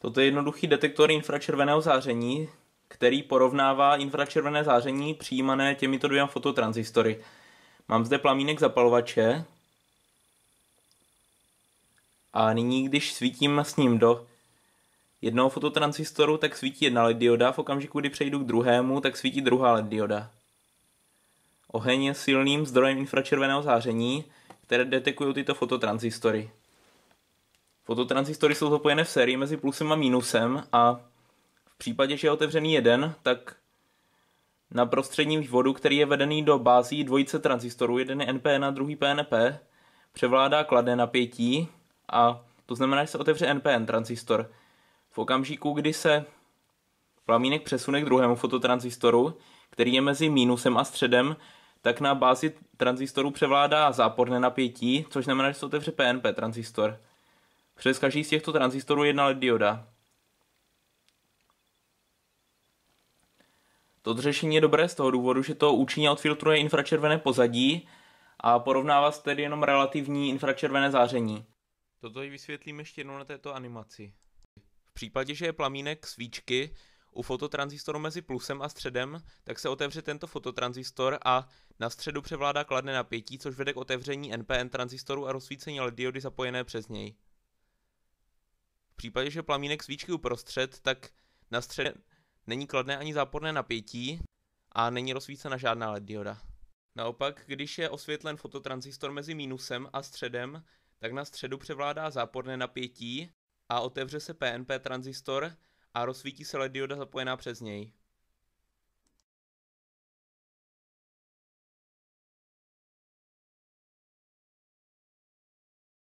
Toto je jednoduchý detektor infračerveného záření, který porovnává infračervené záření přijímané těmito dvěma fototransistory. Mám zde plamínek zapalovače a nyní, když svítím s ním do jednoho fototransistoru, tak svítí jedna LED dioda, v okamžiku, kdy přejdu k druhému, tak svítí druhá LED dioda. Oheň je silným zdrojem infračerveného záření, které detekují tyto fototransistory. Fototransistory jsou zapojené v sérii mezi plusem a mínusem a v případě, že je otevřený jeden, tak na prostředním vodu, který je vedený do bází dvojice transistorů, jeden je NPN a druhý PNP, převládá kladné napětí a to znamená, že se otevře NPN transistor. V okamžiku, kdy se plamínek přesune k druhému fototransistoru, který je mezi mínusem a středem, tak na bázi transistoru převládá záporné napětí, což znamená, že se otevře PNP transistor. Přes každý z těchto tranzistorů jedna LED dioda. To řešení je dobré z toho důvodu, že to účinně odfiltruje infračervené pozadí a porovnává se tedy jenom relativní infračervené záření. Toto vysvětlím ještě jednou na této animaci. V případě, že je plamínek svíčky u fototranzistoru mezi plusem a středem, tak se otevře tento fototranzistor a na středu převládá kladné napětí, což vede k otevření NPN tranzistoru a rozsvícení LED diody zapojené přes něj. V případě, že plamínek svíčky uprostřed, tak na střed není kladné ani záporné napětí a není rozsvícena žádná LED dioda. Naopak, když je osvětlen fototransistor mezi mínusem a středem, tak na středu převládá záporné napětí a otevře se PNP transistor a rozsvítí se LED dioda zapojená přes něj.